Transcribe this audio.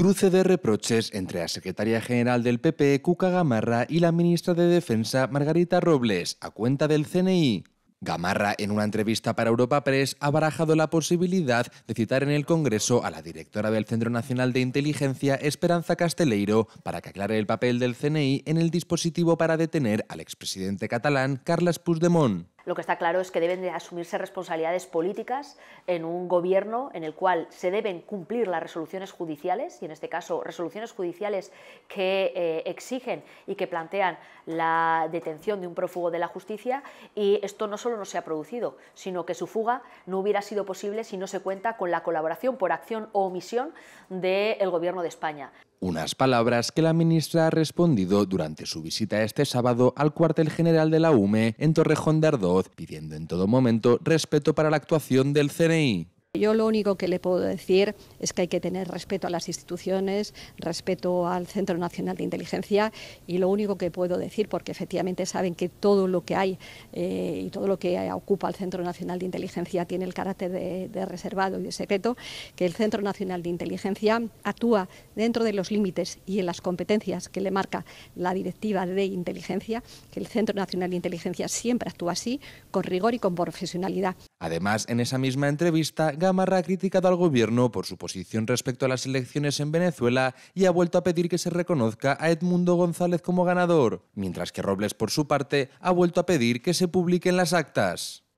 Cruce de reproches entre la secretaria general del PP, Cuca Gamarra, y la ministra de Defensa, Margarita Robles, a cuenta del CNI. Gamarra, en una entrevista para Europa Press, ha barajado la posibilidad de citar en el Congreso a la directora del Centro Nacional de Inteligencia, Esperanza Casteleiro, para que aclare el papel del CNI en el dispositivo para detener al expresidente catalán Carles Puigdemont. Lo que está claro es que deben de asumirse responsabilidades políticas en un gobierno en el cual se deben cumplir las resoluciones judiciales, y en este caso resoluciones judiciales que eh, exigen y que plantean la detención de un prófugo de la justicia, y esto no solo no se ha producido, sino que su fuga no hubiera sido posible si no se cuenta con la colaboración por acción o omisión del Gobierno de España unas palabras que la ministra ha respondido durante su visita este sábado al cuartel general de la UME en Torrejón de Ardoz, pidiendo en todo momento respeto para la actuación del CNI. Yo lo único que le puedo decir es que hay que tener respeto a las instituciones, respeto al Centro Nacional de Inteligencia y lo único que puedo decir, porque efectivamente saben que todo lo que hay eh, y todo lo que ocupa el Centro Nacional de Inteligencia tiene el carácter de reservado y de secreto, que el Centro Nacional de Inteligencia actúa dentro de los límites y en las competencias que le marca la Directiva de Inteligencia, que el Centro Nacional de Inteligencia siempre actúa así, con rigor y con profesionalidad. Además, en esa misma entrevista, Gamarra ha criticado al gobierno por su posición respecto a las elecciones en Venezuela y ha vuelto a pedir que se reconozca a Edmundo González como ganador, mientras que Robles, por su parte, ha vuelto a pedir que se publiquen las actas.